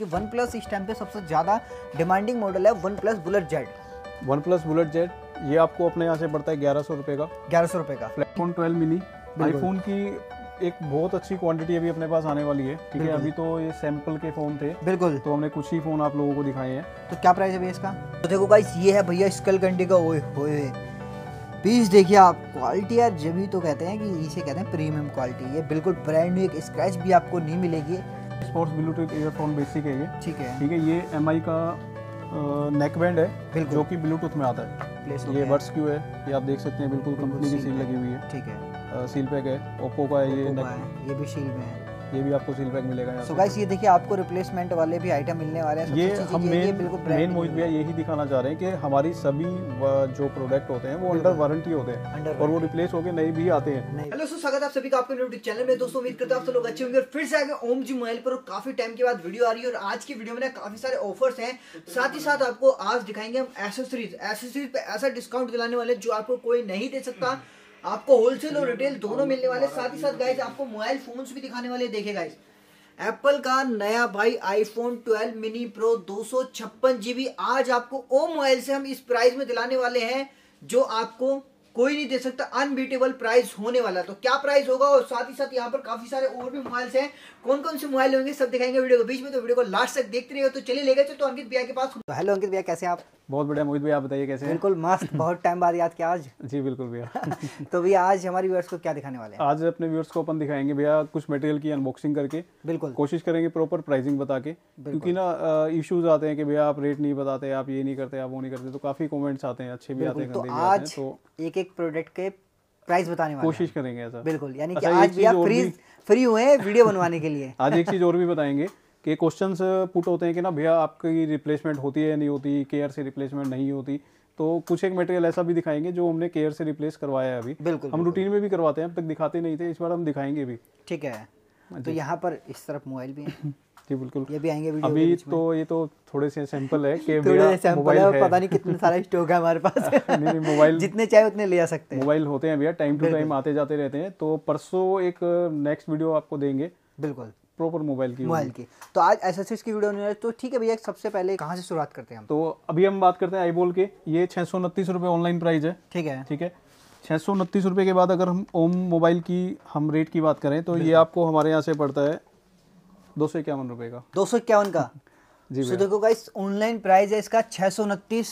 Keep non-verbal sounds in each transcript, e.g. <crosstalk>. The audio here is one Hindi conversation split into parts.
कि वन प्लस इस टाइम पे सबसे ज़्यादा डिमांडिंग मॉडल है OnePlus bullet Z OnePlus bullet Z ये आपको अपने यहाँ से पड़ता है ग्यारह सौ रुपये का ग्यारह सौ रुपये का आईफोन ट्वेल्व मिनी आईफोन की एक बहुत अच्छी क्वांटिटी अभी अपने पास आने वाली है ठीक है अभी तो ये सैंपल के फोन थे बिल्कुल तो हमने कुछ ही फोन आप लोगों को दिखाए हैं तो क्या प्राइस है भैया इसका तो देखो भाई ये है भैया स्कल कंडी का ओए होए पीस देखिए आप क्वालिटी यार जब ही तो कहते हैं कि इसे कहते हैं प्रीमियम क्वालिटी ये बिल्कुल ब्रांड न्यू एक स्क्रैच भी आपको नहीं मिलेगी स्पोर्ट्स ब्लूटूथ ईयरफोन बेसिक है ये ठीक है ठीक है ये एम का नेक बैंड है जो कि ब्लूटूथ में आता है ये बर्ड्स क्यू है ये आप देख सकते हैं बिल्कुल कंपनी की सील लगी हुई है ठीक है सील पैक है ओप्पो का है ये ये भी सील में है ये भी आपको सील बैग मिलेगा सो गाइस ये देखिए आपको रिप्लेसमेंट वाले भी आइटम मिलने वाले हैं ये हम मेन मेन मोहित भैया यही दिखाना चाह रहे हैं कि हमारी सभी जो प्रोडक्ट होते हैं वो अंडर वारंटी होते हैं और वो रिप्लेस होकर नए भी आते हैं हेलो सो स्वागत आप सभी का आपके यूट्यूब चैनल में दोस्तों उम्मीद करता हूँ आप लोग अच्छे होंगे फिर से आगे ओम जी मोबाइल पर काफी टाइम के बाद वीडियो आ रही है और आज की वीडियो में काफी सारे ऑफर्स हैं साथ ही साथ आपको आज दिखाएंगे हम एसेसरीज एसेसरीज पे ऐसा डिस्काउंट दिलाने वाले जो आपको कोई नहीं दे सकता आपको होलसेल और रिटेल दोनों मिलने वाले साथ ही साथ गाइज तो आपको मोबाइल फोन्स भी दिखाने वाले देखे गाइज एप्पल का नया भाई आईफोन 12 मिनी प्रो दो सौ आज आपको ओ मोबाइल से हम इस प्राइस में दिलाने वाले हैं जो आपको कोई नहीं दे सकता अनबीटेबल प्राइस होने वाला तो क्या प्राइस होगा और साथ ही साथ यहाँ पर काफी सारे और भी मोबाइल्स हैं कौन कौन से मोबाइल होंगे सब दिखाएंगे वीडियो के बीच में तो वीडियो को लास्ट तक देखते रहिए तो चलिए ले गए तो अंकित भैया के पास हेलो तो अंकित भैया कैसे आप बहुत बढ़िया मोहित भैया आप बताइए कैसे बिल्कुल मस्त बहुत टाइम बाद याद किया आज <laughs> जी बिल्कुल भैया <laughs> तो भैया आज हमारे व्यूअर्स को क्या दिखाने वाले हैं आज अपने व्यूअर्स को अपन दिखाएंगे भैया कुछ मटेरियल की अनबॉक्सिंग करके बिल्कुल कोशिश करेंगे प्रॉपर प्राइसिंग बता के क्योंकि ना इश्यूज आते हैं कि भैया आप रेट नहीं बताते आप ये नहीं करते आप वो नहीं करते तो काफी कॉमेंट्स आते हैं अच्छे भी आते हैं तो आज एक एक प्रोडक्ट के प्राइस बताने वाले कोशिश करेंगे ऐसा बिल्कुल यानी कि अच्छा, आज भैया फ्री फ्री हुए वीडियो बनवाने के लिए <laughs> आज एक चीज और भी बताएंगे कि क्वेश्चन पुट होते हैं कि ना भैया आपकी रिप्लेसमेंट होती है नहीं होती केयर से रिप्लेसमेंट नहीं होती तो कुछ एक मटेरियल ऐसा भी दिखाएंगे जो हमने केयर से रिप्लेस करवाया है अभी बिल्कुल हम रूटीन में भी करवाते हैं अब तक दिखाते नहीं थे इस बार हम दिखाएंगे भी ठीक है हाँ तो यहाँ पर इस तरफ मोबाइल भी है <laughs> जी बिल्कुल ये भी आएंगे वीडियो अभी तो ये तो थोड़े से सैंपल है कि मोबाइल <laughs> है पता नहीं कितना सारा स्टॉक है हमारे पास नहीं मोबाइल जितने चाहे उतने ले जा सकते हैं मोबाइल होते हैं भैया टाइम टू टाइम आते जाते रहते हैं तो परसों एक नेक्स्ट uh, वीडियो आपको देंगे बिल्कुल प्रॉपर मोबाइल की मोबाइल की तो आज एसेसरीज की वीडियो नहीं तो ठीक है भैया सबसे पहले कहाँ से शुरुआत करते हैं हम तो अभी हम बात करते हैं आई बोल के ये छः सौ उनतीस रुपये ऑनलाइन प्राइस है ठीक है ठीक है छः सौ उनतीस रुपये के बाद अगर हम ओम मोबाइल की हम रेट की बात करें तो ये आपको हमारे यहाँ से पड़ता है दो सौ इक्यावन रुपये का दो सौ इक्यावन का <laughs> जी so, तो देखो इस ऑनलाइन प्राइस है इसका छः सौ उनतीस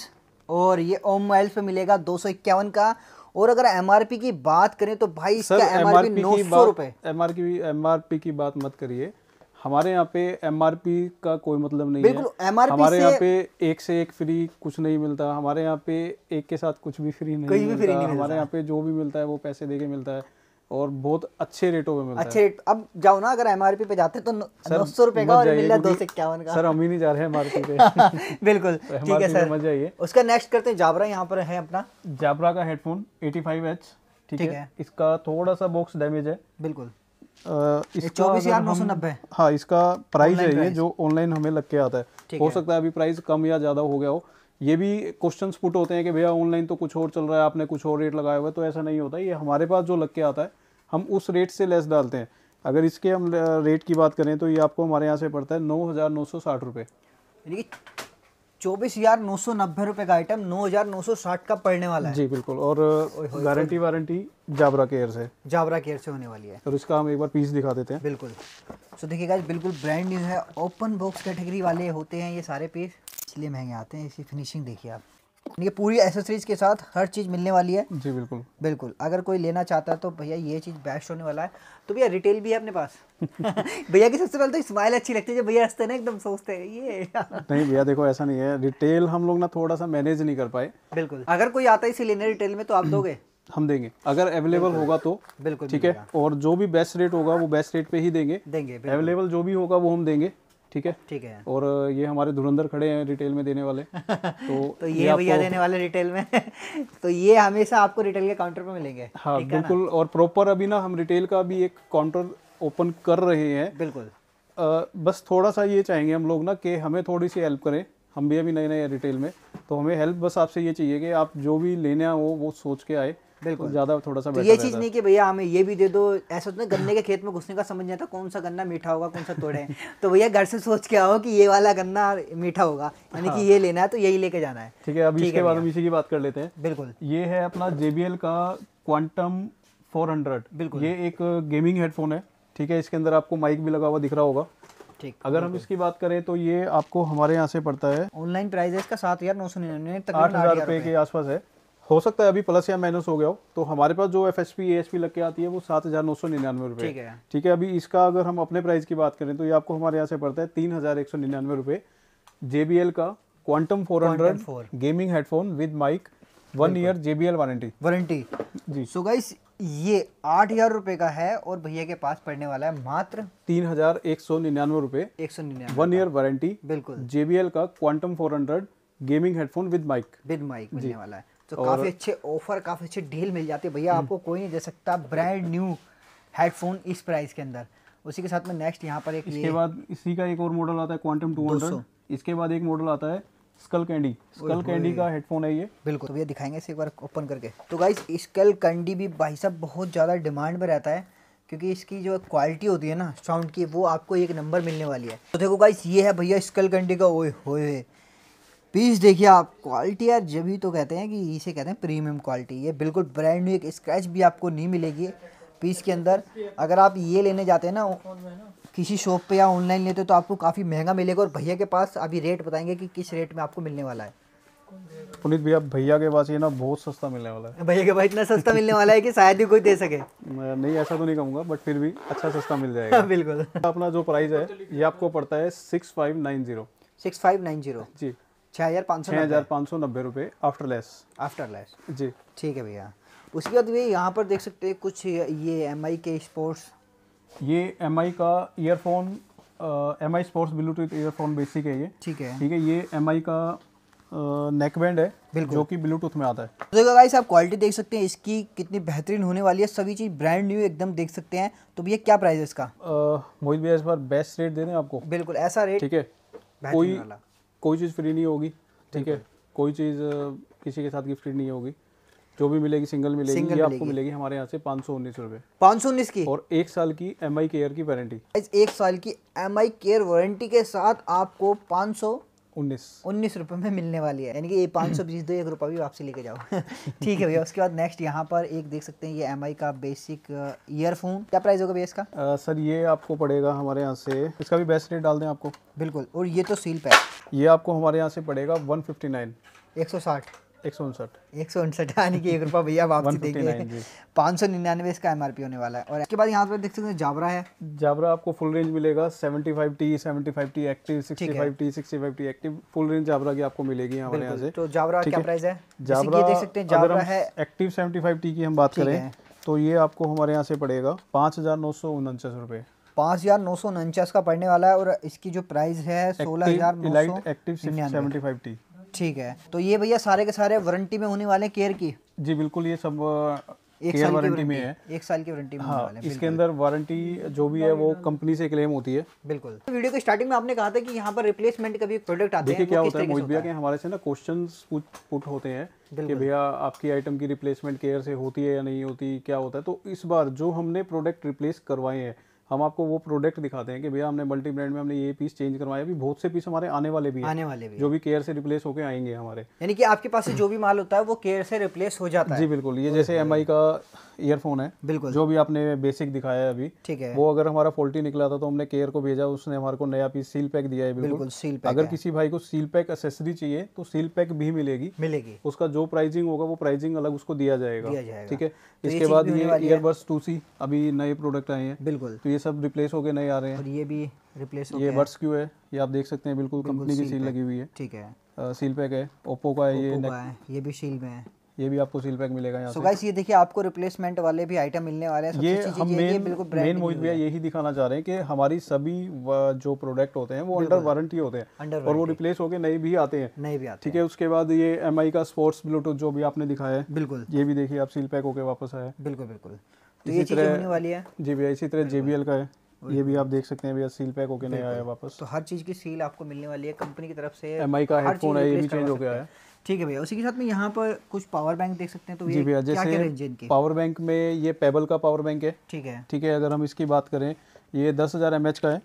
और ये ओम मोबाइल पे मिलेगा दो सौ इक्यावन का और अगर पी की बात करें तो भाई M R P M R P की बात मत करिए हमारे यहाँ पे एम का कोई मतलब नहीं है हमारे यहाँ पे एक से एक फ्री कुछ नहीं मिलता हमारे यहाँ पे एक के साथ कुछ भी फ्री नहीं, भी फ्री नहीं मिलता हमारे यहाँ पे जो भी मिलता है वो पैसे दे के मिलता है और बहुत अच्छे रेटों में मिलता अच्छे रेट अब जाओ ना अगर एमआरपी पे जाते तो नौ सौ रुपए का और मिल रहा दो सौ इक्यावन का सर हम ही नहीं जा रहे हैं एमआरपी पे <laughs> बिल्कुल तो ठीक है सर मजा आइए उसका नेक्स्ट करते हैं जाबरा यहाँ पर है अपना जाबरा का हेडफोन एटी फाइव एच ठीक है इसका थोड़ा सा बॉक्स डैमेज है बिल्कुल चौबीस हजार नौ सौ नब्बे हाँ इसका प्राइस है ये जो ऑनलाइन हमें लग के आता है हो सकता है अभी प्राइस कम या ज्यादा हो गया हो ये भी क्वेश्चन पुट होते हैं कि भैया ऑनलाइन तो कुछ और चल रहा है आपने कुछ और रेट लगाया हुआ है तो ऐसा नहीं होता ये हमारे पास जो लग के आता है हम उस रेट से लेस डालते हैं अगर इसके हम रेट की बात करें तो ये आपको हमारे यहाँ से पड़ता है नौ हज़ार नौ सौ साठ रुपये यानी कि चौबीस हज़ार नौ सौ नब्बे रुपये का आइटम नौ हज़ार नौ सौ साठ का पड़ने वाला है जी बिल्कुल और गारंटी वारंटी जाबरा केयर से जाबरा केयर से होने वाली है और इसका हम एक बार पीस दिखा देते हैं बिल्कुल सो देखिएगा बिल्कुल ब्रांड न्यू है ओपन बॉक्स कैटेगरी वाले होते हैं ये सारे पीस इसलिए महंगे आते हैं इसकी फिनिशिंग देखिए आप ये पूरी एसेसरीज के साथ हर चीज़ मिलने वाली है जी बिल्कुल बिल्कुल अगर कोई लेना चाहता है तो भैया ये चीज़ बेस्ट होने वाला है तो भैया रिटेल भी है अपने पास <laughs> भैया की सबसे पहले तो स्माइल अच्छी लगती है जब भैया हंसते ना एकदम सोचते हैं ये नहीं भैया देखो ऐसा नहीं है रिटेल हम लोग ना थोड़ा सा मैनेज नहीं कर पाए बिल्कुल अगर कोई आता है इसे लेने रिटेल में तो आप दोगे <clears throat> हम देंगे अगर अवेलेबल होगा तो बिल्कुल ठीक है और जो भी बेस्ट रेट होगा वो बेस्ट रेट पे ही देंगे देंगे अवेलेबल जो भी होगा वो हम देंगे ठीक है ठीक है और ये हमारे धुरंधर खड़े हैं रिटेल में देने वाले <laughs> तो, तो ये, ये भैया देने वाले रिटेल में <laughs> तो ये हमेशा आपको रिटेल के काउंटर पर मिलेंगे हाँ बिल्कुल और प्रॉपर अभी ना हम रिटेल का भी एक काउंटर ओपन कर रहे हैं बिल्कुल बस थोड़ा सा ये चाहेंगे हम लोग ना कि हमें थोड़ी सी हेल्प करें हम भी अभी नए नए रिटेल में तो हमें हेल्प बस आपसे ये चाहिए कि आप जो भी लेने हो वो सोच के आए बिल्कुल तो ज़्यादा थोड़ा सा तो ये चीज़ नहीं कि भैया हमें ये भी दे दो ऐसा तो गन्ने के खेत में घुसने का समझ नहीं आता कौन सा गन्ना मीठा होगा कौन सा तोड़े <laughs> तो भैया घर से सोच के आओ कि ये वाला गन्ना मीठा होगा यानी कि हाँ। ये लेना है तो यही लेके जाना है ठीक है अभी इसके बाद हम इसी की बात कर लेते हैं बिल्कुल ये है अपना जेबीएल का क्वांटम 400 बिल्कुल ये एक गेमिंग हेडफोन है ठीक है इसके अंदर आपको माइक भी लगा हुआ दिख रहा होगा ठीक अगर हम इसकी बात करें तो ये आपको हमारे यहाँ से पड़ता है ऑनलाइन प्राइस है इसका सात हजार नौ सौ निन्यानवे आठ हजार रुपए के आसपास है हो सकता है अभी प्लस या माइनस हो गया हो तो हमारे पास जो F S P S P लग के आती है वो सात हज़ार नौ सौ निन्यानवे रुपए ठीक है ठीक है अभी इसका अगर हम अपने प्राइस की बात करें तो ये आपको हमारे यहाँ से पड़ता है तीन हज़ार एक सौ निन्यानवे रुपए जे बी एल का quantum four hundred gaming headphone with mic one year J B L warranty warranty जी सो गाइस ये आठ हजार रुपए का है और भैया के पास पड़ने वाला है मात्र तीन हजार एक सौ निन्यानवे रुपए एक सौ निन्यानवे वन ईयर वारंटी बिल्कुल जेबीएल का quantum four hundred gaming headphone with mic with mic मिलने वाला है तो काफ़ी अच्छे ऑफर काफ़ी अच्छे डील मिल जाती है भैया हम्म। आपको कोई नहीं दे सकता ब्रांड न्यू हेडफोन इस प्राइस के अंदर उसी के साथ में नेक्स्ट यहाँ पर एक इसके बाद इसी का एक और मॉडल आता है क्वांटम 200 इसके बाद एक मॉडल आता है स्कल कैंडी स्कल कैंडी का हेडफोन है ये बिल्कुल तो भैया दिखाएंगे इसे एक बार ओपन करके तो गाइस स्कल कैंडी भी भाई साहब बहुत ज़्यादा डिमांड में रहता है क्योंकि इसकी जो क्वालिटी होती है ना साउंड की वो आपको एक नंबर मिलने वाली है तो देखो गाइस ये है भैया स्कल कैंडी का ओए होए पीस देखिए आप क्वालिटी यार जब ही तो कहते हैं कि इसे कहते हैं प्रीमियम क्वालिटी ये बिल्कुल ब्रांड न्यू एक स्क्रैच भी आपको नहीं मिलेगी पीस के अंदर अगर आप ये लेने जाते हैं ना किसी शॉप पे या ऑनलाइन लेते हो तो आपको काफ़ी महंगा मिलेगा और भैया के पास अभी रेट बताएंगे कि किस रेट में आपको मिलने वाला है पुनीत भैया भैया के पास ये ना बहुत सस्ता मिलने वाला है भैया के पास इतना सस्ता मिलने वाला है कि शायद ही कोई दे सके नहीं ऐसा तो नहीं कहूँगा बट फिर भी अच्छा सस्ता मिल जाएगा <laughs> बिल्कुल अपना जो प्राइस है ये आपको पड़ता है six five nine zero six five nine zero जी आफ्टर लेस आफ्टर लेस जी ठीक है भैया उसके बाद भैया यहाँ पर देख सकते हैं कुछ ये एम आई के स्पोर्ट्स ये एम आई का earphone M I sports Bluetooth earphone basic है ये ठीक है ठीक है ये एम आई का नेक बैंड है जो कि ब्लूटूथ में आता है तो देखो तो गाइस आप क्वालिटी देख सकते हैं इसकी कितनी बेहतरीन होने वाली है सभी चीज़ ब्रांड न्यू एकदम देख सकते हैं तो भैया क्या प्राइस है इसका मोहित भैया इस बार बेस्ट रेट दे रहे हैं आपको बिल्कुल ऐसा रेट ठीक है कोई कोई चीज़ फ्री नहीं होगी ठीक है कोई चीज़ किसी के साथ गिफ्ट फ्री नहीं होगी जो भी मिलेगी सिंगल मिलेगी सिंगल ये मिलेगी। आपको मिलेगी हमारे यहाँ से पाँच सौ उन्नीस रुपये पाँच सौ उन्नीस की और एक साल की एम आई केयर की वारंटी एक साल की एम आई केयर वारंटी के साथ आपको पाँच सौ उन्नीस उन्नीस रुपये में मिलने वाली है यानी कि ये पाँच सौ हम्म। बीस दो एक रुपये भी वापसी लेके जाओ <laughs> ठीक है भैया उसके बाद नेक्स्ट यहाँ पर एक देख सकते हैं ये एम का बेसिक ईयरफोन uh, क्या प्राइस होगा भैया इसका आ, uh, सर ये आपको पड़ेगा हमारे यहाँ से इसका भी बेस्ट रेट डाल दें आपको बिल्कुल और ये तो सील पैक ये आपको हमारे यहाँ से पड़ेगा वन फिफ्टी नाइन एक सौ साठ एक सौ उनसठ यानी कि एक रुपया भैया देंगे पाँच सौ निन्यानवे इसका एम होने वाला है और इसके बाद यहाँ पर देख सकते हैं जाबरा है जाबरा आपको फुल रेंज मिलेगा seventy five T seventy five T active sixty five T sixty five T active full range Jabra की आपको मिलेगी हमारे यहाँ से तो जाबरा क्या प्राइस है जाबरा देख सकते हैं जाबरा है एक्टिव सेवेंटी फाइव टी की हम बात करें तो ये आपको हमारे यहाँ से पड़ेगा पाँच हज़ार नौ सौ उनचास रुपये पाँच हज़ार नौ सौ उनचास का पड़ने वाला है और इसकी जो प्राइस है सोलह हज़ार एक्टिव सेवेंटी फाइव टी ठीक है तो ये भैया सारे के सारे वारंटी में होने वाले केयर की जी बिल्कुल ये सब एक साल वारंटी में है एक साल की वारंटी में हाँ, इसके अंदर वारंटी जो भी है वो कंपनी से क्लेम होती है बिल्कुल वीडियो तो के स्टार्टिंग में आपने कहा था कि यहाँ पर रिप्लेसमेंट का भी प्रोडक्ट आते है क्या होता है मोहित भैया के हमारे से ना क्वेश्चन पुट होते हैं कि भैया आपकी आइटम की रिप्लेसमेंट केयर से होती है या नहीं होती क्या होता है तो इस बार जो हमने प्रोडक्ट रिप्लेस करवाए हैं हम आपको वो प्रोडक्ट दिखाते हैं कि भैया हमने मल्टी ब्रांड में हमने ये पीस चेंज करवाया अभी बहुत से पीस हमारे आने वाले भी आने वाले भी जो भी केयर से रिप्लेस होकर आएंगे हमारे यानी कि आपके पास से जो भी माल होता है वो केयर से रिप्लेस हो जाता है जी बिल्कुल ये जैसे एम का ईयरफोन है बिल्कुल जो भी आपने बेसिक दिखाया है अभी ठीक है वो अगर हमारा फोल्टी निकला था तो हमने केयर को भेजा उसने हमारे को नया पीस सील पैक दिया है बिल्कुल सील पैक अगर किसी भाई को सील पैक एसेसरी चाहिए तो सील पैक भी मिलेगी मिलेगी उसका जो प्राइसिंग होगा वो प्राइसिंग अलग उसको दिया जाएगा ठीक है तो इसके बाद ये ईयरबड्स टू अभी नए प्रोडक्ट आए हैं बिल्कुल तो ये सब रिप्लेस होके नए आ रहे हैं और ये भी रिप्लेस हो ये बर्ड्स क्यू है ये आप देख सकते हैं बिल्कुल कंपनी की सील लगी हुई है ठीक है सील पैक है ओप्पो का है ये ये भी सील में है ये भी आपको सील पैक मिलेगा यहाँ so guys, ये देखिए आपको रिप्लेसमेंट वाले भी आइटम मिलने वाले हैं ये हम मेन मेन मोहित भैया यही दिखाना चाह रहे हैं कि हमारी सभी जो प्रोडक्ट होते हैं वो अंडर वारंटी होते हैं और वो रिप्लेस होके नए भी आते हैं नए भी आते ठीक है उसके बाद ये एम का स्पोर्ट्स ब्लूटूथ जो भी आपने दिखाया है बिल्कुल ये भी देखिए आप सील पैक होके वापस आए बिल्कुल बिल्कुल तो जी भैया इसी तरह जे का है ये भी आप देख सकते हैं भैया सील पैक होके नहीं आया वापस तो हर चीज़ की सील आपको मिलने वाली है कंपनी की तरफ से एम का हेडफोन है ये भी चेंज हो गया है ठीक है भैया उसी के साथ में यहाँ पर कुछ पावर बैंक देख सकते हैं तो जी भैया जैसे पावर बैंक में ये पेबल का पावर बैंक है ठीक है ठीक है अगर हम इसकी बात करें ये दस हज़ार एम का है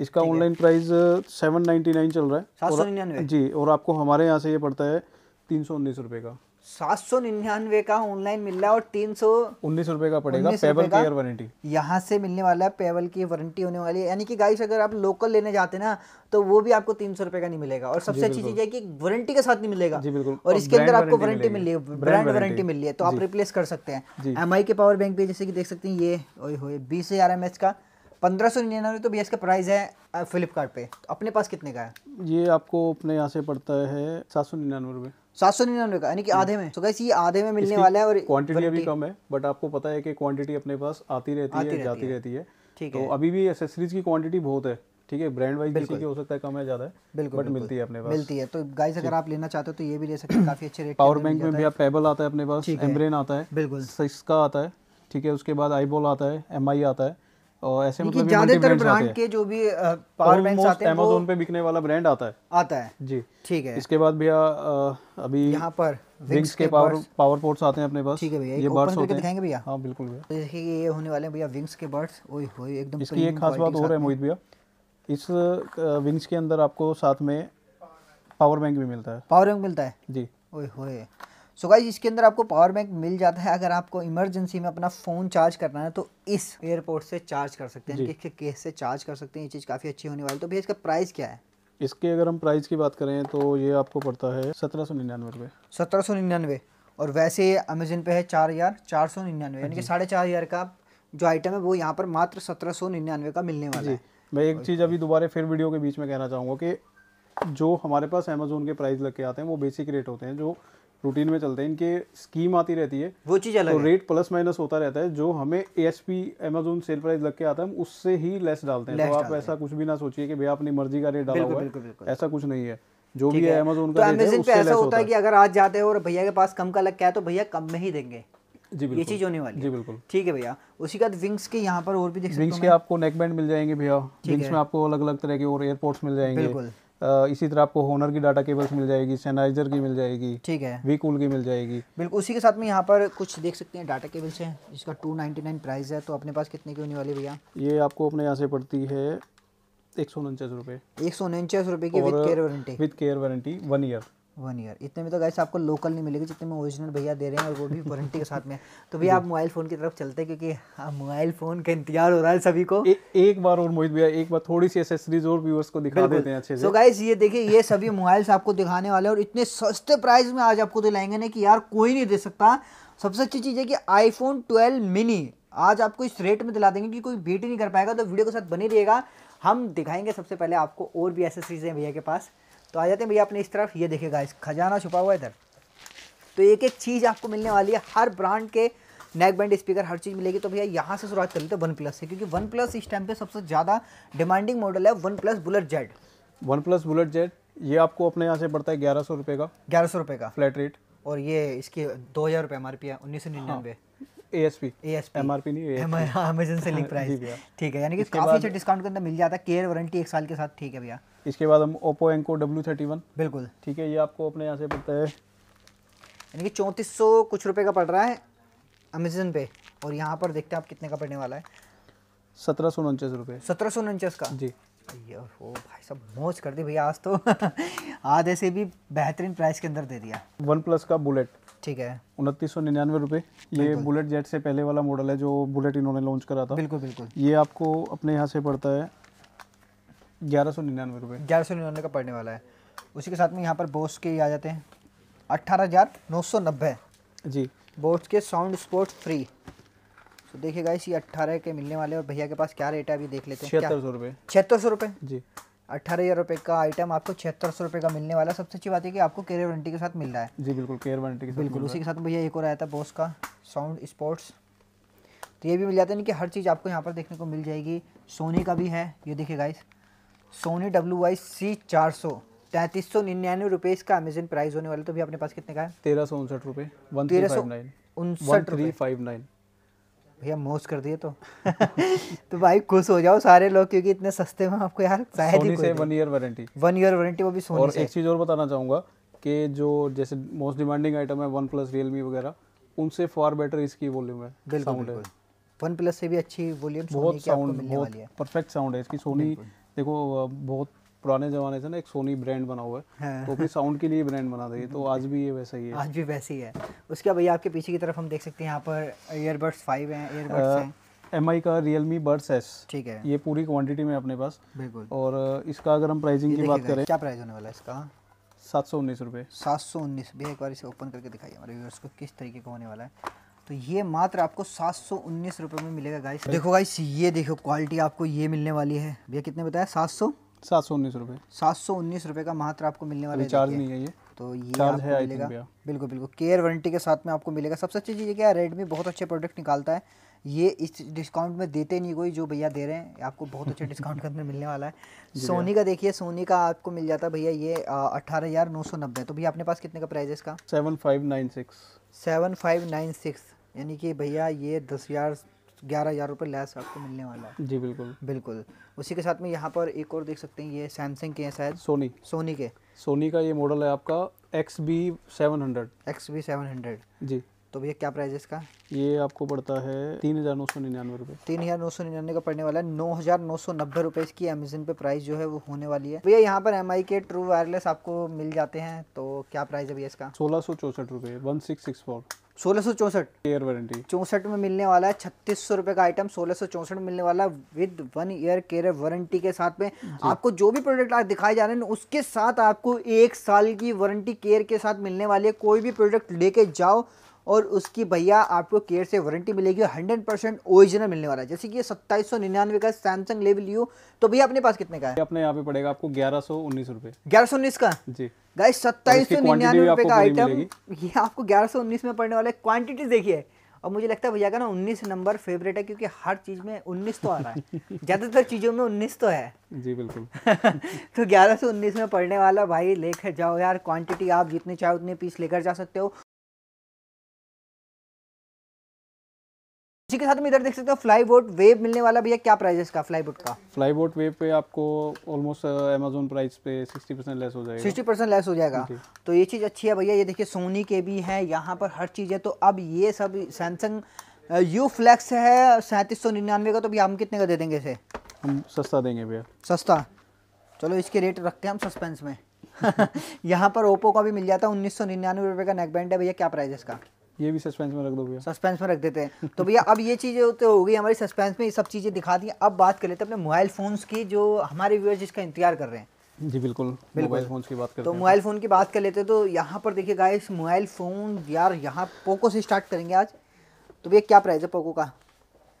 इसका ऑनलाइन प्राइस सेवन नाइन चल रहा है जी और आपको हमारे यहाँ से ये पड़ता है तीन सौ उन्नीस रुपये का सात सौ निन्यानवे का ऑनलाइन मिल रहा है और तीन सौ उन्नीस रुपए का पड़ेगा पेबल की वारंटी यहाँ से मिलने वाला है पेवल की वारंटी होने वाली है यानी कि गाइस अगर आप लोकल लेने जाते ना तो वो भी आपको तीन सौ रुपए का नहीं मिलेगा और सबसे अच्छी चीज है कि वारंटी के साथ नहीं मिलेगा जी बिल्कुल और इसके अंदर आपको वारंटी मिल रही है ब्रांड वारंटी मिल रही है तो आप रिप्लेस कर सकते हैं एम के पावर बैंक भी जैसे कि देख सकते हैं ये बीस हजार का पंद्रह सौ निन्यानवे तो भैया इसका प्राइस है फ्लिपकार्ट पे तो अपने पास कितने का है ये आपको अपने यहाँ से पड़ता है सात सौ निन्यानवे रुपये सात सौ निन्यानवे का यानी कि हम्म। आधे में तो कैसे ये आधे में मिलने वाला है और क्वांटिटी अभी कम है बट आपको पता है कि क्वांटिटी अपने पास आती रहती आती है रहती जाती है। रहती है ठीक तो है तो अभी भी एसेसरीज की क्वांटिटी बहुत है ठीक है ब्रांड वाइज किसी की हो सकता है कम है ज्यादा है बिल्कुल बट मिलती है अपने पास मिलती है तो गाइस अगर आप लेना चाहते हो तो ये भी ले सकते हैं काफी अच्छे रेट पावर बैंक में भी आप पेबल आता है अपने पास एम्ब्रेन आता है बिल्कुल सिक्स का आता है ठीक है उसके बाद आईबॉल आता है एम आता है और ऐसे मतलब ज्यादातर ब्रांड के जो भी पावर बैंक आते हैं Amazon पे बिकने वाला ब्रांड आता है आता है जी ठीक है इसके बाद भैया अभी यहाँ पर विंग्स के पावर पावर पोर्ट्स आते हैं अपने पास ठीक है भैया ये बर्ड्स होते हैं भैया हाँ बिल्कुल भैया तो देखिए ये होने वाले हैं भैया विंग्स के बर्ड्स ओए होए एकदम इसकी एक खास बात हो रहा है मोहित भैया इस विंग्स के अंदर आपको साथ में पावर बैंक भी मिलता है पावर बैंक मिलता है जी ओए होए सो गाइज इसके अंदर आपको पावर बैंक मिल जाता है अगर आपको इमरजेंसी में अपना फ़ोन चार्ज करना है तो इस एयरपोर्ट से चार्ज कर सकते हैं इसके केस से चार्ज कर सकते हैं ये चीज़ काफ़ी अच्छी होने वाली तो भैया इसका प्राइस क्या है इसके अगर हम प्राइस की बात करें तो ये आपको पड़ता है सत्रह सौ निन्यानवे रुपये सत्रह सौ निन्यानवे और वैसे ये अमेजन पे है चार हज़ार चार सौ निन्यानवे यानी कि हाँ साढ़े चार हज़ार का जो आइटम है वो यहाँ पर मात्र सत्रह सौ निन्यानवे का मिलने वाला है मैं एक चीज़ अभी दोबारा फिर वीडियो के बीच में कहना चाहूँगा कि जो हमारे पास अमेजोन के प्राइस लग के आते हैं वो बेसिक रेट होते हैं जो रूटीन में चलते हैं इनके स्कीम आती रहती है वो चीज़ अलग तो रेट प्लस माइनस होता रहता है जो हमें A S P Amazon sale price लग के आता है हम उससे ही लेस डालते हैं तो आप ऐसा कुछ भी ना सोचिए कि भैया अपनी मर्जी का रेट डाला हुआ है ऐसा कुछ नहीं है जो भी है अमेजोन का अमेजोन तो पे ऐसा होता है कि अगर आज जाते हो और भैया के पास कम का लग गया तो भैया कम में ही देंगे जी ये चीज होने वाली जी बिल्कुल ठीक है भैया उसी का बाद विंग्स के यहाँ पर और भी देख विंग्स के आपको नेक बैंड मिल जाएंगे भैया विंग्स में आपको अलग अलग तरह के और एयरपोर्ट्स मिल जाएंगे इसी तरह आपको होनर की डाटा केबल्स मिल जाएगी सैनाइजर की मिल जाएगी ठीक है वी कूल की मिल जाएगी बिल्कुल उसी के साथ में यहाँ पर कुछ देख सकते हैं डाटा केबल्स हैं जिसका टू नाइनटी नाइन प्राइस है तो अपने पास कितने की होने वाली भैया ये आपको अपने यहाँ से पड़ती है एक सौ उनचास रुपये एक सौ उनचास रुपये की with care warranty with care warranty one year one year इतने में तो गैस आपको लोकल नहीं मिलेगी जितने में ओरिजिनल भैया दे रहे हैं और वो भी वारंटी के साथ में तो भैया आप मोबाइल फ़ोन की तरफ चलते हैं क्योंकि मोबाइल हाँ, फ़ोन का इंतजार हो रहा है सभी को ए, एक बार और मोहित भैया एक बार थोड़ी सी एसेसरीज और व्यूअर्स को दिखा देते हैं अच्छे से तो गैस ये देखिए ये सभी मोबाइल्स आपको दिखाने वाले और इतने सस्ते प्राइस में आज आपको दिलाएंगे ना कि यार कोई नहीं दे सकता सबसे अच्छी चीज़ है कि आईफोन ट्वेल्व मिनी आज आपको इस रेट में दिला देंगे कि कोई बीट ही नहीं कर पाएगा तो वीडियो के साथ बने रहिएगा हम दिखाएंगे सबसे पहले आपको और भी एसेसरीज हैं भैया के पास तो आ जाते हैं भैया अपने इस तरफ ये देखेगा गाइस खजाना छुपा हुआ है इधर तो एक एक चीज़ आपको मिलने वाली है हर ब्रांड के नेक बैंड स्पीकर हर चीज़ मिलेगी तो भैया यहाँ से शुरुआत कर लेते हैं वन प्लस से क्योंकि वन प्लस इस टाइम पे सबसे ज़्यादा डिमांडिंग मॉडल है OnePlus bullet Z OnePlus bullet Z ये आपको अपने यहाँ से पड़ता है ग्यारह सौ रुपये का ग्यारह सौ रुपये का फ्लैट रेट और ये इसके दो हज़ार रुपये एम आर पी है उन्नीस सौ निन्यानवे एएसपी एएसपी एमआरपी नहीं अमेजन सेलिंग प्राइस ठीक है यानी कि काफ़ी अच्छा डिस्काउंट के अंदर मिल जाता है केयर वारंटी एक साल के साथ ठीक है भैया इसके बाद हम Oppo Enco W thirty one बिल्कुल ठीक है ये आपको अपने यहाँ से पड़ता है यानी कि चौंतीस सौ कुछ रुपए का पड़ रहा है अमेजन पे और यहाँ पर देखते हैं आप कितने का पड़ने वाला है सत्रह सौ उनचास रुपये सत्रह सौ उनचास का जी ओ भाई सब मौज कर दी भैया आज तो <laughs> आधे से भी बेहतरीन प्राइस के अंदर दे दिया वन प्लस का बुलेट ठीक है उनतीस सौ निन्यानवे रुपये ये बुलेट जेट से पहले वाला मॉडल है जो बुलेट इन्होंने लॉन्च करा था बिल्कुल बिल्कुल ये आपको अपने यहाँ से पड़ता है ग्यारह सौ निन्यानवे रुपये ग्यारह सौ निन्यानवे का पड़ने वाला है उसी के साथ में यहाँ पर बोस के आ जाते हैं अट्ठारह हज़ार नौ सौ नब्बे जी बोस के साउंड स्पोर्ट फ्री तो देखिए गाइस ये अट्ठारह के मिलने वाले और भैया के पास क्या रेट है अभी देख लेते हैं छिहत्तर सौ रुपये छिहत्तर सौ रुपये जी अठारह हज़ार रुपए का आइटम आपको छिहत्तर सौ रुपए का मिलने वाला सबसे अच्छी बात है कि आपको केयर वारंटी के साथ मिल रहा है जी बिल्कुल केयर वारंटी के बिल्कुल उसी के साथ भैया एक और आया था बोस का साउंड स्पोर्ट्स तो ये भी मिल जाता है यानी कि हर चीज़ आपको यहाँ पर देखने को मिल जाएगी सोनी का भी है ये देखिए guys Sony W Y C चार सौ तैंतीस सौ निन्यानवे रुपये इसका अमेजन प्राइस होने वाला तो भी अपने पास कितने का है तेरह सौ उनसठ रुपये तेरह सौ उनसठ थ्री फाइव नाइन भैया मोस्ट कर दिए तो <laughs> तो भाई खुश हो जाओ सारे लोग क्योंकि इतने सस्ते में आपको यार शायद ही से one year warranty one year warranty वो भी सोनी और से एक चीज़ और बताना चाहूँगा कि जो जैसे मोस्ट डिमांडिंग आइटम है वन प्लस रियलमी वगैरह उनसे फार बेटर इसकी वॉल्यूम है बिल्कुल है वन प्लस से भी अच्छी वॉल्यूम बहुत साउंड है परफेक्ट साउंड है इसकी सोनी देखो बहुत पुराने जमाने से ना एक सोनी ब्रांड बना हुआ है हाँ। तो भी साउंड के लिए ब्रांड बना था तो <laughs> आज भी ये वैसा ही है आज भी वैसे ही है उसके भैया आपके पीछे की तरफ हम देख सकते हैं यहाँ पर ईयरबड्स फाइव हैं एम आई का रियल मी बर्ड्स एस ठीक है ये पूरी क्वांटिटी में अपने पास बिल्कुल और इसका अगर हम प्राइसिंग की बात करें क्या प्राइस होने वाला है इसका सात सौ उन्नीस रुपये सात सौ उन्नीस भैया एक बार इसे ओपन करके दिखाइए हमारे व्यूअर्स को किस तरीके का होने वाला है तो ये मात्र आपको सात सौ उन्नीस रुपये में मिलेगा गाइस देखो गाइस ये देखो क्वालिटी आपको ये मिलने वाली है भैया कितने बताया सात सौ सात सौ उन्नीस रुपये सात सौ उन्नीस रुपये का मात्र आपको मिलने वाला चार्ज नहीं है ये तो ये चार्ज है मिलेगा बिल्कुल बिल्कुल केयर वारंटी के साथ में आपको मिलेगा सबसे अच्छी चीज़ है क्या रेडमी बहुत अच्छे प्रोडक्ट निकालता है ये इस डिस्काउंट में देते नहीं कोई जो भैया दे रहे हैं आपको बहुत अच्छे डिस्काउंट अंदर मिलने वाला है सोनी <laughs> का देखिए सोनी का आपको मिल जाता है भैया ये अट्ठारह हज़ार नौ सौ नब्बे तो भैया अपने पास कितने का प्राइस है इसका seven five nine six seven five nine six यानी कि भैया ये दस हज़ार ग्यारह हज़ार रुपये लैस आपको मिलने वाला है जी बिल्कुल बिल्कुल उसी के साथ में यहाँ पर एक और देख सकते हैं ये सैमसंग के हैं शायद सोनी सोनी के सोनी का ये मॉडल है आपका X B seven hundred X B seven hundred जी तो भैया क्या प्राइस है इसका ये आपको पड़ता है तीन हज़ार नौ सौ निन्यानवे रुपये तीन हज़ार नौ सौ निन्यानवे का पड़ने वाला है नौ हज़ार नौ सौ नब्बे रुपये इसकी अमेजन पे प्राइस जो है वो होने वाली है भैया यहाँ पर एम आई के ट्रू वायरलेस आपको मिल जाते हैं तो क्या प्राइस है भैया इसका सोलह सौ चौसठ रुपये वन सिक्स सिक्स फोर सोलह सौ चौंसठ ईयर वारंटी चौंसठ में मिलने वाला है छत्तीस सौ रुपए का आइटम सोलह सौ चौसठ में मिलने वाला with one year care warranty के साथ में आपको जो भी प्रोडक्ट आज दिखाए जा रहे हैं उसके साथ आपको एक साल की वारंटी केयर के साथ मिलने वाली है कोई भी प्रोडक्ट लेके जाओ और उसकी भैया आपको केयर से वारंटी मिलेगी और हंड्रेड परसेंट ओरिजिनल मिलने वाला है जैसे कि ये सत्ताईस सौ निन्यानवे का सैमसंग ले लियो तो भैया अपने पास कितने का है अपने यहाँ पे पड़ेगा आपको ग्यारह सौ उन्नीस रुपए ग्यारह सौ उन्नीस का जी गाइस सत्ताईस सौ निन्यानवे रुपए का आइटम ये आपको ग्यारह सौ उन्नीस में पड़ने वाला है क्वांटिटी देखिए और मुझे लगता है भैया का ना उन्नीस नंबर फेवरेट है क्योंकि हर चीज़ में उन्नीस तो आ रहा है <laughs> ज़्यादातर चीज़ों में उन्नीस तो है जी बिल्कुल <laughs> तो ग्यारह सौ उन्नीस में पड़ने वाला भाई लेकर जाओ यार क्वांटिटी आप जितने चाहे उतने पीस लेकर जा सकते हो इसी के साथ में इधर देख सकते हो फ्लाई बोट वेब मिलने वाला भैया क्या प्राइस का फ्लाई बोट का फ्लाई बोट वेब पे आपको ऑलमोस्ट अमेजोन प्राइस पे सिक्सटी परसेंट लेस हो जाएगा सिक्सटी परसेंट लेस हो जाएगा तो ये चीज़ अच्छी है भैया ये देखिए सोनी के भी हैं यहाँ पर हर चीज़ है तो अब ये सब सैमसंग यू फ्लैक्स है सैंतीस सौ निन्यानवे का तो भैया हम कितने का दे देंगे इसे हम सस्ता देंगे भैया सस्ता चलो इसके रेट रखते हैं हम सस्पेंस में <laughs> यहाँ पर ओप्पो का भी मिल जाता है उन्नीस सौ निन्यानवे रुपये का नेकबैंड है भैया क्या प्राइस है इसका ये भी सस्पेंस में रख दो भैया सस्पेंस में रख देते हैं तो भैया अब ये चीज़ें तो हो गई हमारी सस्पेंस में ये सब चीज़ें दिखा दी अब बात कर लेते हैं अपने मोबाइल फ़ोन्स की जो हमारे व्यूअर्स जिसका इंतजार कर रहे हैं जी बिल्कुल मोबाइल फ़ोन की बात करते तो मोबाइल फ़ोन की बात कर लेते हैं तो यहाँ पर देखिए गाइस मोबाइल फ़ोन यार यहाँ पोको से स्टार्ट करेंगे आज तो भैया क्या प्राइस है पोको का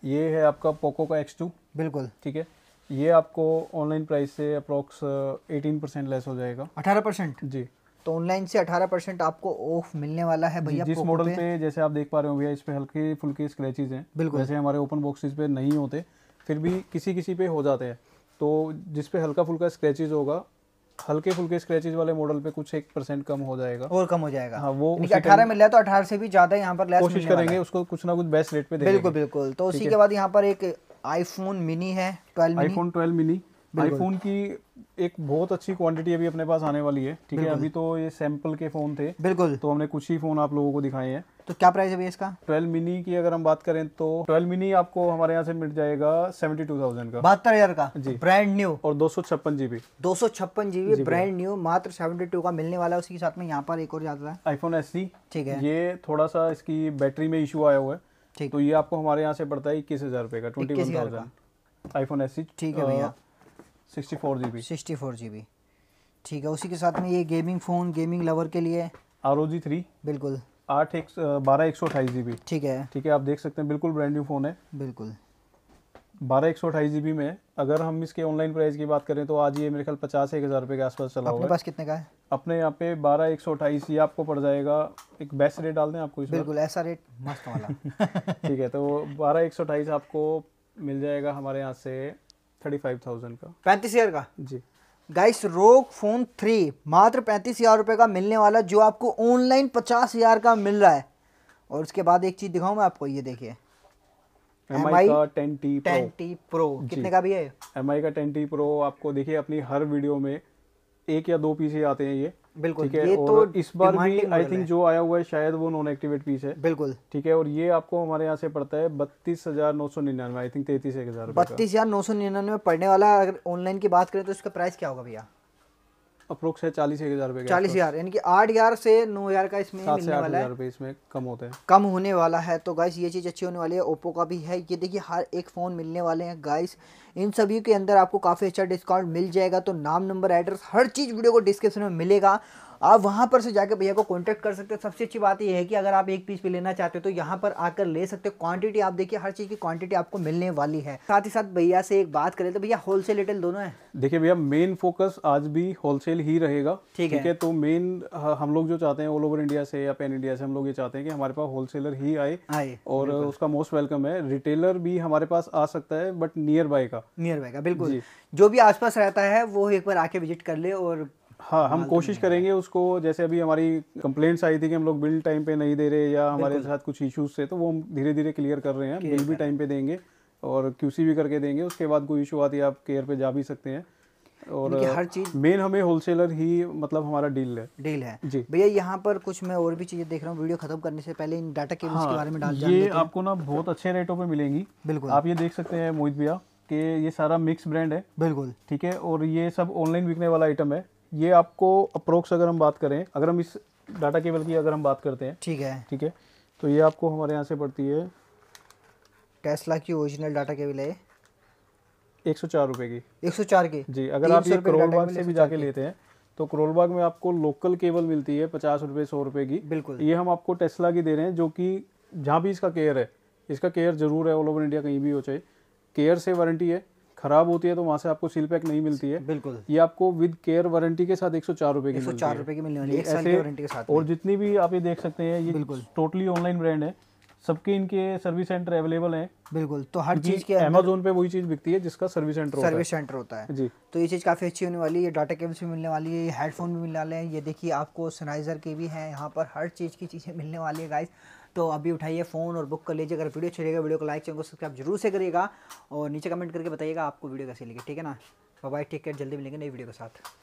ये है आपका पोको का एक्स टू बिल्कुल ठीक है ये आपको ऑनलाइन प्राइस से अप्रोक्स एटीन परसेंट लेस हो जाएगा अठारह परसेंट जी तो ऑनलाइन से 18 परसेंट आपको ऑफ मिलने वाला है भैया जिस मॉडल पे, जैसे आप देख पा रहे हो भैया इस पे हल्के फुल्के स्क्रेचेज हैं बिल्कुल जैसे हमारे ओपन बॉक्सेज पे नहीं होते फिर भी किसी किसी पे हो जाते हैं तो जिस पे हल्का फुल्का स्क्रेचेज होगा हल्के फुल्के स्क्रेचेज वाले मॉडल पे कुछ एक परसेंट कम हो जाएगा और कम हो जाएगा हाँ वो अठारह मिल रहा है तो अठारह से भी ज्यादा यहाँ पर कोशिश करेंगे उसको कुछ ना कुछ बेस्ट रेट पे बिल्कुल बिल्कुल तो उसी के बाद यहाँ पर एक आईफोन मिनी है twelve iPhone twelve mini iPhone की एक बहुत अच्छी क्वांटिटी अभी अपने पास आने वाली है ठीक है अभी तो ये सैंपल के फोन थे बिल्कुल तो हमने कुछ ही फोन आप लोगों को दिखाए हैं तो क्या प्राइस है इसका ट्वेल्व मिनी की अगर हम बात करें तो ट्वेल्व मिनी आपको हमारे यहाँ से मिल जाएगा थाउजेंड का बहत्तर हजार का जी ब्रांड न्यू और दो सौ छप्पन जीबी दो सौ छप्पन जीबी ब्रांड न्यू मात्र सेवेंटी टू का मिलने वाला है उसी के साथ में यहाँ पर एक और जाता है आईफोन एस ठीक है ये थोड़ा सा इसकी बैटरी में इशू आया हुआ है तो ये आपको हमारे यहाँ से पड़ता है इक्कीस हजार रुपए का twenty one thousand iPhone S ठीक है भैया four G B sixty four G B ठीक है उसी के साथ में ये गेमिंग फ़ोन गेमिंग लवर के लिए आर ओ जी थ्री बिल्कुल आठ एक बारह एक सौ अठाईस जी बी ठीक है ठीक है आप देख सकते हैं बिल्कुल ब्रांड न्यू फ़ोन है बिल्कुल बारह एक सौ अठाईस जी बी में अगर हम इसके ऑनलाइन प्राइस की बात करें तो आज ये मेरे ख्याल पचास एक हज़ार रुपये के आसपास चला हुआ पास कितने का है अपने यहाँ पे बारह एक सौ अठाईस ये आपको पड़ जाएगा एक बेस्ट रेट डाल दें आपको इस बिल्कुल ऐसा रेट मस्त वाला <laughs> ठीक है तो बारह एक सौ अठाईस आपको मिल जाएगा हमारे यहाँ से थर्टी फाइव थाउजेंड का पैंतीस हज़ार का जी गाइस रोक फोन थ्री मात्र पैंतीस हज़ार रुपये का मिलने वाला जो आपको ऑनलाइन पचास हज़ार का मिल रहा है और उसके बाद एक चीज़ दिखाऊं मैं आपको ये देखिए एम आई का ten T ten T pro कितने का भी है एम आई का टेन टी प्रो आपको देखिए अपनी हर वीडियो में एक या दो पीस ही आते हैं ये बिल्कुल ये तो इस बार भी आई थिंक जो आया हुआ है शायद वो नॉन एक्टिवेट पीस है बिल्कुल ठीक है और ये आपको हमारे यहाँ से पड़ता है बत्तीस हजार नौ सौ निन्यानवे आई थिंक तैतीस एक हजार बत्तीस हजार नौ सौ निन्यानवे पड़ने वाला अगर ऑनलाइन की बात करें तो इसका प्राइस क्या होगा भैया अप्रोक्स है चालीस एक हजार चालीस हजार यानी कि आठ हजार से नौ हजार का इसमें मिलने वाला है इसमें कम होते हैं कम होने वाला है तो गाइस ये चीज़ अच्छी होने वाली है ओप्पो का भी है ये देखिए हर एक फ़ोन मिलने वाले हैं गाइस इन सभी के अंदर आपको काफ़ी अच्छा डिस्काउंट मिल जाएगा तो नाम नंबर एड्रेस हर चीज़ वीडियो को डिस्क्रिप्शन में मिलेगा आप वहां पर से जाकर भैया को कॉन्टैक्ट कर सकते हो सबसे अच्छी बात यह है कि अगर आप एक पीस भी लेना चाहते हो तो यहाँ पर आकर ले सकते हो क्वांटिटी आप देखिए हर चीज़ की क्वांटिटी आपको मिलने वाली है साथ ही साथ भैया से एक बात करें तो भैया होलसेल रिटेल दोनों है देखिये भैया मेन फोकस आज भी होलसेल ही रहेगा ठीक है।, है तो मेन हाँ, हम लोग जो चाहते हैं ऑल ओवर इंडिया से या पेन इंडिया से हम लोग ये चाहते हैं कि हमारे पास होलसेलर ही आए आए और उसका मोस्ट वेलकम है रिटेलर भी हमारे पास आ सकता है बट नियर बाय का नियर बाय का बिल्कुल जो भी आसपास रहता है वो एक बार आके विजिट कर ले और हाँ हम कोशिश करेंगे उसको जैसे अभी हमारी कंप्लेंट्स आई थी कि हम लोग बिल टाइम पे नहीं दे रहे या हमारे साथ कुछ इश्यूज थे तो वो हम धीरे धीरे क्लियर कर रहे हैं बिल भी टाइम पे देंगे और क्यूसी भी करके देंगे उसके बाद कोई इशू आती है आप केयर पे जा भी सकते हैं और हर चीज मेन हमें होलसेलर ही मतलब हमारा डील है डील है जी भैया यहाँ पर कुछ मैं और भी चीजें देख रहा हूँ वीडियो खत्म करने से पहले इन डाटा हाँ, के बारे में डाल ये आपको ना बहुत अच्छे रेटों पे मिलेंगी बिल्कुल आप ये देख सकते हैं मोहित भैया कि ये सारा मिक्स ब्रांड है बिल्कुल ठीक है और ये सब ऑनलाइन बिकने वाला आइटम है ये आपको अप्रोक्स अगर हम बात करें अगर हम इस डाटा केबल की अगर हम बात करते हैं ठीक है ठीक है तो ये आपको हमारे यहाँ से पड़ती है टेस्ला की ओरिजिनल डाटा केबल है एक सौ चार रुपये की एक सौ चार की जी अगर आप ये करोलबाग से भी जाके लेते हैं तो करोलबाग में आपको लोकल केबल मिलती है पचास रुपये सौ रुपये की बिल्कुल ये हम आपको टेस्ला की दे रहे हैं जो कि जहाँ भी इसका केयर है इसका केयर जरूर है ऑल ओवर इंडिया कहीं भी हो चाहे केयर से वारंटी है खराब होती है तो वहाँ से आपको सील पैक नहीं मिलती है बिल्कुल ये आपको विद केयर वारंटी के साथ एक सौ चार रुपए की चार रुपए की मिलने वाली है वारंटी के साथ और जितनी भी आप ये देख सकते हैं ये टोटली ऑनलाइन ब्रांड है सबके इनके सर्विस सेंटर अवेलेबल हैं बिल्कुल तो हर चीज के अमेजोन पे वही चीज बिकती है जिसका सर्विस सेंटर सर्विस सेंटर होता है जी तो ये चीज काफी अच्छी होने वाली है डाटा केबल्स भी मिलने वाली है हेडफोन भी मिलने वाले हैं ये देखिए आपको सनाइजर के भी हैं यहाँ पर हर चीज की चीजें मिलने वाली है गाइस तो अभी उठाइए फ़ोन और बुक कर लीजिए अगर वीडियो अच्छी लगेगा वीडियो को लाइक चैनल को सब्सक्राइब जरूर से करिएगा और नीचे कमेंट करके बताइएगा आपको वीडियो कैसी लगी ठीक है ना बाय टेक केयर जल्दी मिलेंगे नई वीडियो के साथ